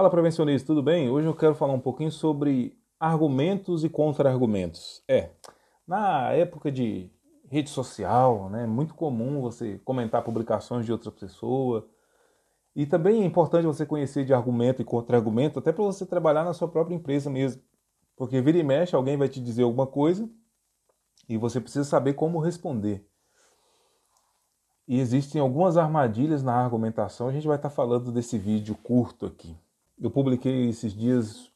Fala prevencionista, tudo bem? Hoje eu quero falar um pouquinho sobre argumentos e contra-argumentos. É, na época de rede social, né, é muito comum você comentar publicações de outra pessoa. E também é importante você conhecer de argumento e contra-argumento, até para você trabalhar na sua própria empresa mesmo. Porque vira e mexe, alguém vai te dizer alguma coisa e você precisa saber como responder. E existem algumas armadilhas na argumentação, a gente vai estar tá falando desse vídeo curto aqui eu publiquei esses dias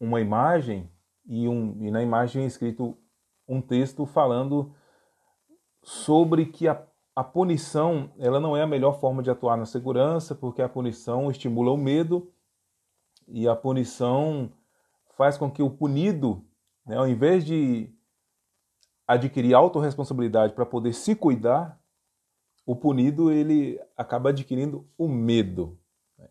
uma imagem e, um, e na imagem é escrito um texto falando sobre que a, a punição ela não é a melhor forma de atuar na segurança, porque a punição estimula o medo e a punição faz com que o punido, né, ao invés de adquirir autorresponsabilidade para poder se cuidar, o punido ele acaba adquirindo o medo.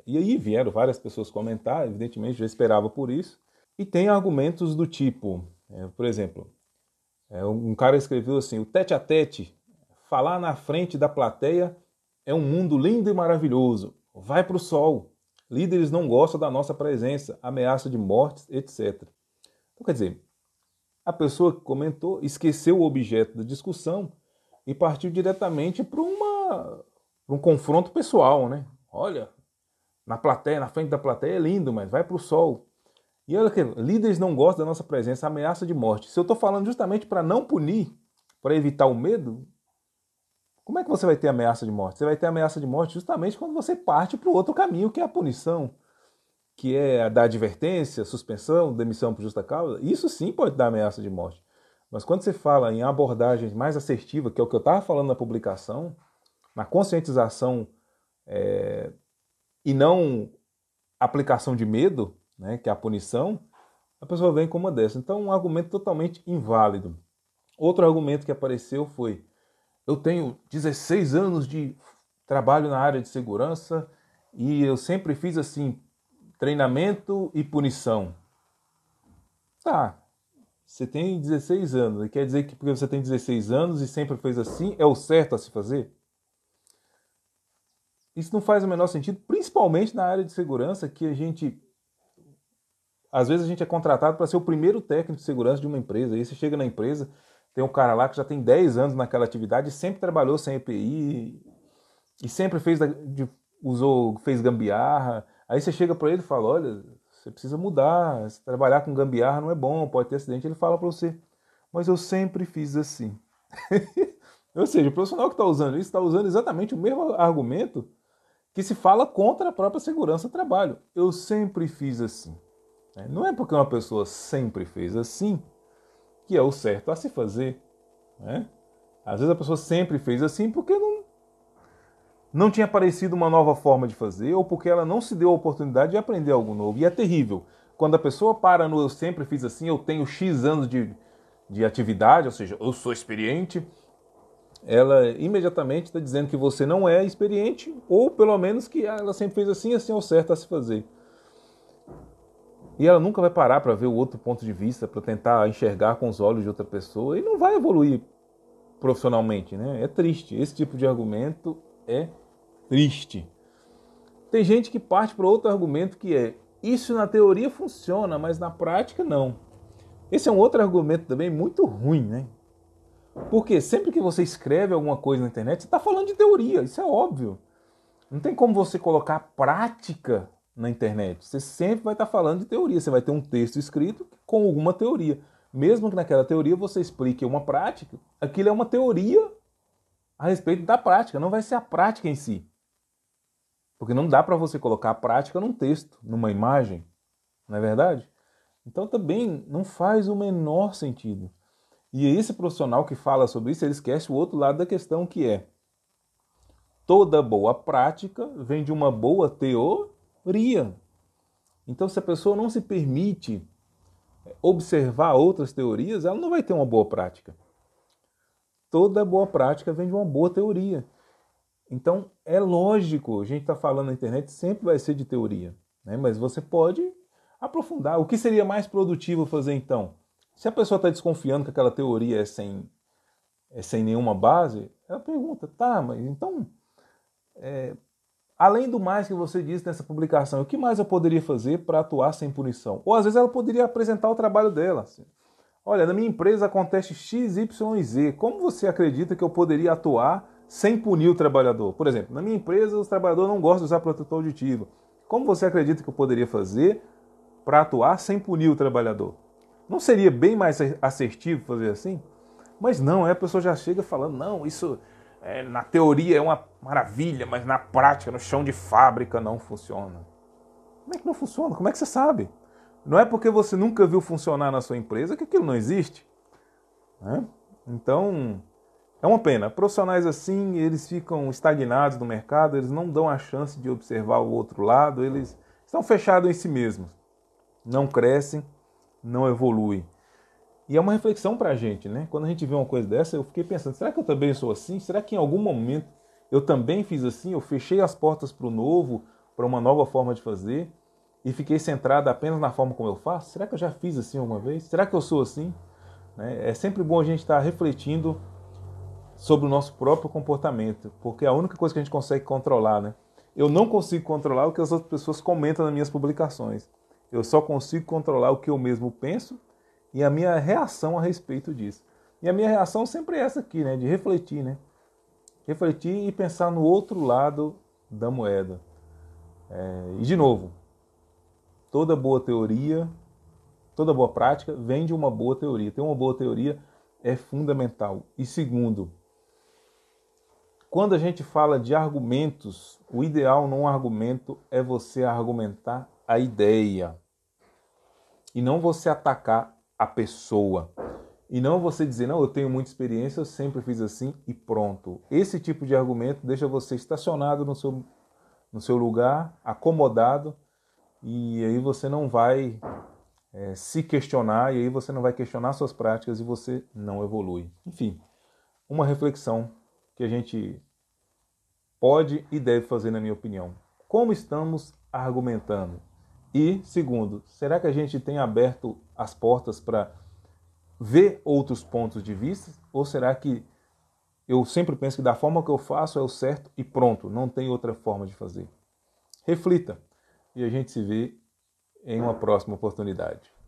E aí vieram várias pessoas comentar, evidentemente já esperava por isso. E tem argumentos do tipo, é, por exemplo, é, um cara escreveu assim: o tete a tete, falar na frente da plateia é um mundo lindo e maravilhoso. Vai para o sol. Líderes não gostam da nossa presença, ameaça de mortes, etc. Então, quer dizer, a pessoa que comentou esqueceu o objeto da discussão e partiu diretamente para um confronto pessoal, né? Olha, na plateia, na frente da plateia, é lindo, mas vai para o sol. E olha que líderes não gostam da nossa presença, ameaça de morte. Se eu estou falando justamente para não punir, para evitar o medo, como é que você vai ter ameaça de morte? Você vai ter ameaça de morte justamente quando você parte para o outro caminho, que é a punição, que é a da advertência, suspensão, demissão por justa causa. Isso sim pode dar ameaça de morte. Mas quando você fala em abordagens mais assertivas, que é o que eu estava falando na publicação, na conscientização é, e não aplicação de medo, né, que é a punição, a pessoa vem com uma dessa. Então, um argumento totalmente inválido. Outro argumento que apareceu foi: eu tenho 16 anos de trabalho na área de segurança e eu sempre fiz assim, treinamento e punição. Tá. Você tem 16 anos, quer dizer que porque você tem 16 anos e sempre fez assim, é o certo a se fazer? Isso não faz o menor sentido, principalmente na área de segurança, que a gente. Às vezes a gente é contratado para ser o primeiro técnico de segurança de uma empresa. Aí você chega na empresa, tem um cara lá que já tem 10 anos naquela atividade sempre trabalhou sem EPI e sempre fez usou fez gambiarra. Aí você chega para ele e fala: "Olha, você precisa mudar, Se trabalhar com gambiarra não é bom, pode ter acidente". Ele fala para você: "Mas eu sempre fiz assim". Ou seja, o profissional que está usando isso está usando exatamente o mesmo argumento que se fala contra a própria segurança do trabalho. Eu sempre fiz assim. Né? Não é porque uma pessoa sempre fez assim que é o certo a se fazer. Né? Às vezes a pessoa sempre fez assim porque não, não tinha aparecido uma nova forma de fazer ou porque ela não se deu a oportunidade de aprender algo novo. E é terrível. Quando a pessoa para no eu sempre fiz assim, eu tenho X anos de, de atividade, ou seja, eu sou experiente, ela imediatamente está dizendo que você não é experiente, ou pelo menos que ela sempre fez assim, assim é o certo a se fazer. E ela nunca vai parar para ver o outro ponto de vista, para tentar enxergar com os olhos de outra pessoa, e não vai evoluir profissionalmente, né? É triste. Esse tipo de argumento é triste. Tem gente que parte para outro argumento que é: isso na teoria funciona, mas na prática não. Esse é um outro argumento também muito ruim, né? Porque sempre que você escreve alguma coisa na internet, você está falando de teoria, isso é óbvio. Não tem como você colocar prática na internet. Você sempre vai estar tá falando de teoria. Você vai ter um texto escrito com alguma teoria. Mesmo que naquela teoria você explique uma prática, aquilo é uma teoria a respeito da prática, não vai ser a prática em si. Porque não dá para você colocar a prática num texto, numa imagem, não é verdade? Então também não faz o menor sentido. E é esse profissional que fala sobre isso, ele esquece o outro lado da questão, que é toda boa prática vem de uma boa teoria. Então, se a pessoa não se permite observar outras teorias, ela não vai ter uma boa prática. Toda boa prática vem de uma boa teoria. Então, é lógico, a gente está falando na internet, sempre vai ser de teoria. Né? Mas você pode aprofundar. O que seria mais produtivo fazer então? Se a pessoa está desconfiando que aquela teoria é sem, é sem nenhuma base, ela pergunta, tá, mas então, é, além do mais que você disse nessa publicação, o que mais eu poderia fazer para atuar sem punição? Ou às vezes ela poderia apresentar o trabalho dela. Assim, Olha, na minha empresa acontece X, Y e Z. Como você acredita que eu poderia atuar sem punir o trabalhador? Por exemplo, na minha empresa os trabalhadores não gostam de usar protetor auditivo. Como você acredita que eu poderia fazer para atuar sem punir o trabalhador? Não seria bem mais assertivo fazer assim? Mas não, a pessoa já chega falando, não, isso é, na teoria é uma maravilha, mas na prática, no chão de fábrica, não funciona. Como é que não funciona? Como é que você sabe? Não é porque você nunca viu funcionar na sua empresa que aquilo não existe. Né? Então, é uma pena. Profissionais assim, eles ficam estagnados no mercado, eles não dão a chance de observar o outro lado, eles estão fechados em si mesmos. Não crescem, não evolui. E é uma reflexão para a gente, né? Quando a gente vê uma coisa dessa, eu fiquei pensando: será que eu também sou assim? Será que em algum momento eu também fiz assim? Eu fechei as portas para o novo, para uma nova forma de fazer e fiquei centrado apenas na forma como eu faço? Será que eu já fiz assim alguma vez? Será que eu sou assim? Né? É sempre bom a gente estar tá refletindo sobre o nosso próprio comportamento, porque é a única coisa que a gente consegue controlar, né? Eu não consigo controlar o que as outras pessoas comentam nas minhas publicações. Eu só consigo controlar o que eu mesmo penso e a minha reação a respeito disso. E a minha reação sempre é essa aqui, né? De refletir, né? Refletir e pensar no outro lado da moeda. É, e de novo, toda boa teoria, toda boa prática vem de uma boa teoria. Ter uma boa teoria é fundamental. E segundo, quando a gente fala de argumentos, o ideal num argumento é você argumentar a ideia. E não você atacar a pessoa. E não você dizer, não, eu tenho muita experiência, eu sempre fiz assim e pronto. Esse tipo de argumento deixa você estacionado no seu, no seu lugar, acomodado, e aí você não vai é, se questionar, e aí você não vai questionar suas práticas e você não evolui. Enfim, uma reflexão que a gente pode e deve fazer, na minha opinião. Como estamos argumentando? E, segundo, será que a gente tem aberto as portas para ver outros pontos de vista? Ou será que eu sempre penso que da forma que eu faço é o certo e pronto, não tem outra forma de fazer? Reflita e a gente se vê em uma próxima oportunidade.